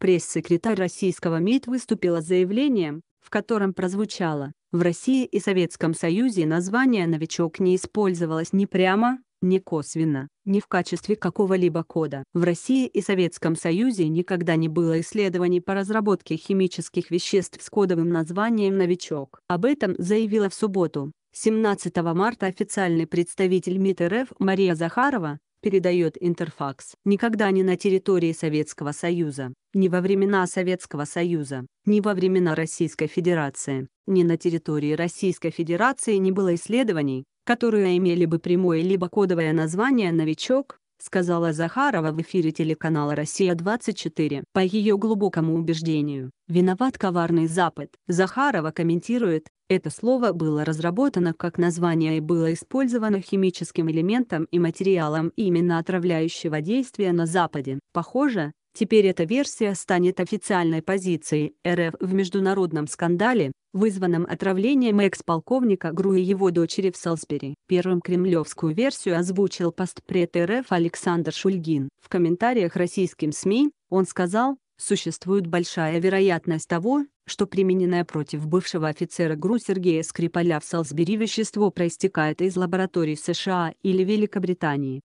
Пресс-секретарь российского МИД выступила заявлением, в котором прозвучало «В России и Советском Союзе название «новичок» не использовалось ни прямо, ни косвенно, ни в качестве какого-либо кода. В России и Советском Союзе никогда не было исследований по разработке химических веществ с кодовым названием «Новичок». Об этом заявила в субботу 17 марта официальный представитель МИД РФ Мария Захарова, передает Интерфакс, никогда не на территории Советского Союза, ни во времена Советского Союза, ни во времена Российской Федерации, ни на территории Российской Федерации не было исследований, которые имели бы прямое либо кодовое название «Новичок», сказала Захарова в эфире телеканала «Россия-24». По ее глубокому убеждению, Виноват коварный Запад. Захарова комментирует, это слово было разработано как название и было использовано химическим элементом и материалом именно отравляющего действия на Западе. Похоже, теперь эта версия станет официальной позицией РФ в международном скандале, вызванном отравлением экс-полковника ГРУ и его дочери в Салсбери. Первым кремлевскую версию озвучил постпред РФ Александр Шульгин. В комментариях российским СМИ он сказал, существует большая вероятность того, что примененное против бывшего офицера ГРУ Сергея Скрипаля в Салсбери вещество проистекает из лабораторий США или Великобритании.